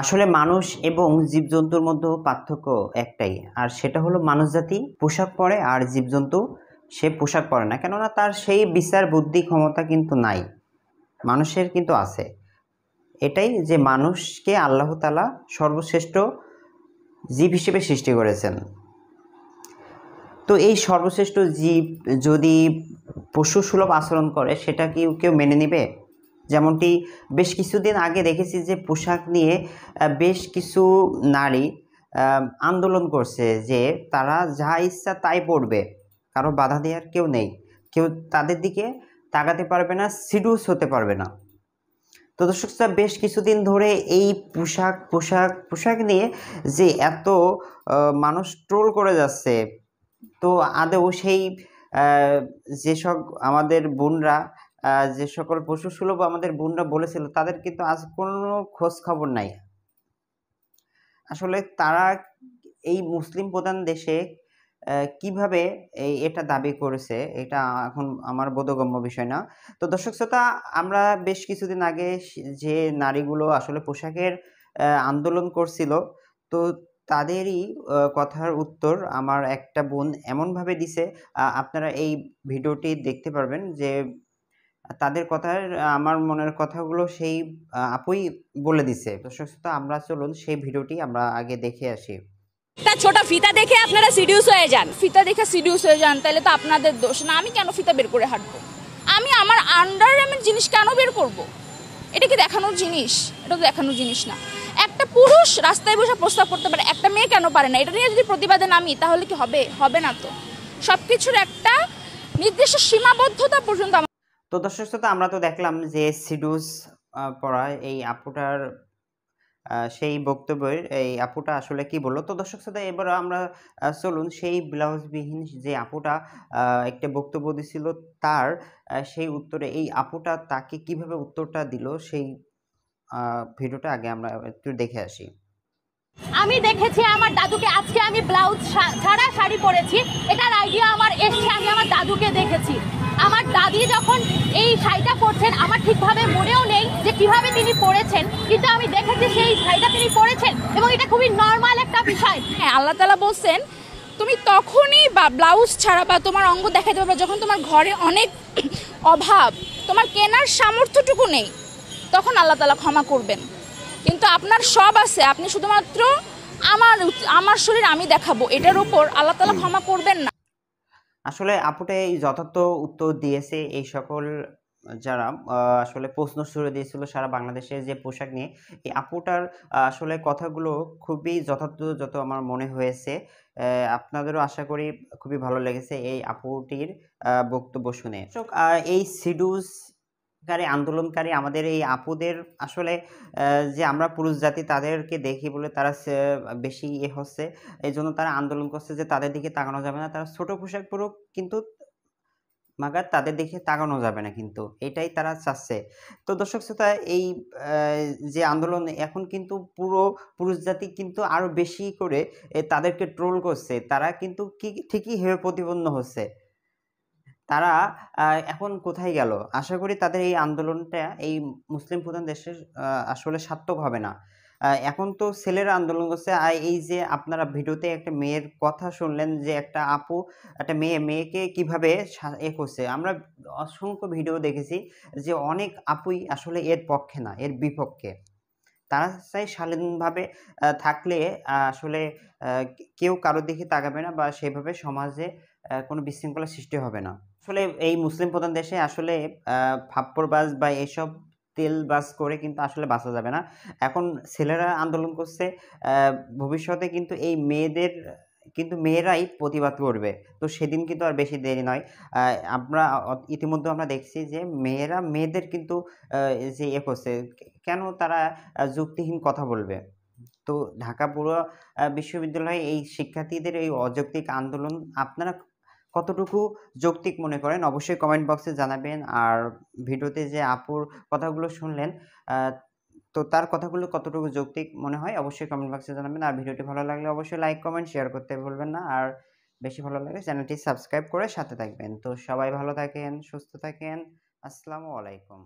আসলে মানুষ এবং জীবজন্তুর মধ্যে পার্থক্য একটাই আর সেটা হলো মানুষ জাতি পোশাক পরে আর জীবজন্তু সে পোশাক পরে না কেননা তার সেই বিচার বুদ্ধি ক্ষমতা কিন্তু নাই মানুষের কিন্তু আছে এটাই যে মানুষকে আল্লাহ তালা সর্বশ্রেষ্ঠ জীব হিসেবে সৃষ্টি করেছেন তো এই সর্বশ্রেষ্ঠ জীব যদি পশু সুলভ আচরণ করে সেটা কি কেউ মেনে নেবে যেমনটি বেশ কিছুদিন আগে দেখেছি যে পোশাক নিয়ে বেশ কিছু নারী আন্দোলন করছে যে তারা যা ইচ্ছা তাই পড়বে কারো বাধা দেওয়ার কেউ নেই কেউ তাদের দিকে তাকাতে পারবে না সিডিউস হতে পারবে না তো দর্শক বেশ কিছুদিন ধরে এই পোশাক পোশাক পোশাক নিয়ে যে এত মানুষ ট্রোল করে যাচ্ছে তো আদেও সেই যেসব আমাদের বোনরা যে সকল পশু সুলভ আমাদের বোনরা বলেছিল তাদের কিন্তু আজ কোনো খোঁজ খবর নাই আসলে তারা এই মুসলিম প্রধান দেশে কিভাবে এই এটা দাবি করেছে এটা এখন আমার বোধগম্য বিষয় না তো দর্শক শ্রোতা আমরা বেশ কিছুদিন আগে যে নারীগুলো আসলে পোশাকের আন্দোলন করছিল তো তাদেরই কথার উত্তর আমার একটা বোন এমনভাবে দিছে আপনারা এই ভিডিওটি দেখতে পারবেন যে তাদের কথার আমার মনের কথাগুলো সেই আপুই বলে দিছে দর্শক আমরা চলুন সেই ভিডিওটি আমরা আগে দেখে আসি তা ছোট ফিতা দেখে আপনারা সিডিউস হয়ে যান ফিতা দেখে সিডিউস হয়ে যান তাহলে তো আপনাদের দোষ না আমি কেন ফিতা বের করে হাঁটবো আমি আমার আন্ডার জিনিস কেন বের করব। এটা কি দেখানোর জিনিস এটা তো দেখানোর জিনিস না একটা পুরুষ রাস্তায় বসে প্রস্তাব করতে পারে একটা মেয়ে কেন পারে না এটা নিয়ে যদি প্রতিবাদে নামি তাহলে কি হবে হবে না তো সব কিছুর একটা নির্দিষ্ট সীমাবদ্ধতা পর্যন্ত আমার তো দর্শক শ্রোতা আমরা তো দেখলাম যে সিডুস পড়া এই আপুটার সেই বক্তব্যের এই আপুটা আসলে কি বললো তো দর্শক শ্রোতা এবার আমরা চলুন সেই ব্লাউজবিহীন যে আপুটা একটা বক্তব্য দিছিল তার সেই উত্তরে এই আপুটা তাকে কিভাবে উত্তরটা দিল সেই ভিডিওটা আগে আমরা একটু দেখে আসি আমি দেখেছি আমার দাদুকে আজকে আমি ব্লাউজ ছাড়া শাড়ি পরেছি থেকে দেখেছি আমার দাদি যখন এই শাড়িটা পরছেন আমার ঠিকভাবে মনেও নেই যে কিভাবে তিনি পরেছেন কিন্তু আমি দেখেছি সেই শাড়িটা তিনি পরেছেন এবং এটা খুবই নর্মাল একটা বিষয় হ্যাঁ আল্লাহ তালা বলছেন তুমি তখনই বা ব্লাউজ ছাড়া বা তোমার অঙ্গ দেখাতে পারবে যখন তোমার ঘরে অনেক অভাব তোমার কেনার সামর্থ্যটুকু নেই তখন আল্লাহ তালা ক্ষমা করবেন কিন্তু আপনার সব আছে আপনি শুধুমাত্র আমার আমার শরীর আমি দেখাবো এটার উপর আল্লাহ তালা ক্ষমা করবেন না আসলে আপুটে এই যথার্থ উত্তর দিয়েছে এই সকল যারা আসলে প্রশ্ন শুরু দিয়েছিল সারা বাংলাদেশের যে পোশাক নিয়ে এই আপুটার আসলে কথাগুলো খুবই যথার্থ যত আমার মনে হয়েছে আপনাদেরও আশা করি খুবই ভালো লেগেছে এই আপুটির বক্তব্য শুনে এই সিডুস কারী আন্দোলনকারী আমাদের এই আপুদের আসলে যে আমরা পুরুষ জাতি তাদেরকে দেখি বলে তারা বেশি ইয়ে হচ্ছে এই জন্য তারা আন্দোলন করছে যে তাদের দিকে তাকানো যাবে না তারা ছোট পোশাক পরুক কিন্তু মাগার তাদের দিকে তাকানো যাবে না কিন্তু এটাই তারা চাচ্ছে তো দর্শক শ্রোতা এই যে আন্দোলন এখন কিন্তু পুরো পুরুষ জাতি কিন্তু আরও বেশি করে তাদেরকে ট্রোল করছে তারা কিন্তু কি ঠিকই হেয় প্রতিপন্ন হচ্ছে তারা এখন কোথায় গেল আশা করি তাদের এই আন্দোলনটা এই মুসলিম প্রধান দেশের আসলে সার্থক হবে না এখন তো ছেলেরা আন্দোলন করছে আর এই যে আপনারা ভিডিওতে একটা মেয়ের কথা শুনলেন যে একটা আপু একটা মেয়ে মেয়েকে কিভাবে এ করছে আমরা অসংখ্য ভিডিও দেখেছি যে অনেক আপুই আসলে এর পক্ষে না এর বিপক্ষে তারা চাই শালীনভাবে থাকলে আসলে কেউ কারোর দিকে তাকাবে না বা সেভাবে সমাজে কোনো বিশৃঙ্খলা সৃষ্টি হবে না আসলে এই মুসলিম প্রধান দেশে আসলে ফাপ্পর বাস বা এইসব তেল বাস করে কিন্তু আসলে বাঁচা যাবে না এখন ছেলেরা আন্দোলন করছে ভবিষ্যতে কিন্তু এই মেয়েদের কিন্তু মেয়েরাই প্রতিবাদ করবে তো সেদিন কিন্তু আর বেশি দেরি নয় আমরা ইতিমধ্যে আমরা দেখছি যে মেয়েরা মেয়েদের কিন্তু যে এ করছে কেন তারা যুক্তিহীন কথা বলবে তো ঢাকা পড়ুয়া বিশ্ববিদ্যালয়ে এই শিক্ষার্থীদের এই অযৌক্তিক আন্দোলন আপনারা কতটুকু যৌক্তিক মনে করেন অবশ্যই কমেন্ট বক্সে জানাবেন আর ভিডিওতে যে আপুর কথাগুলো শুনলেন তো তার কথাগুলো কতটুকু যৌক্তিক মনে হয় অবশ্যই কমেন্ট বক্সে জানাবেন আর ভিডিওটি ভালো লাগলে অবশ্যই লাইক কমেন্ট শেয়ার করতে ভুলবেন না আর বেশি ভালো লাগে চ্যানেলটি সাবস্ক্রাইব করে সাথে থাকবেন তো সবাই ভালো থাকেন সুস্থ থাকেন আসসালামু আলাইকুম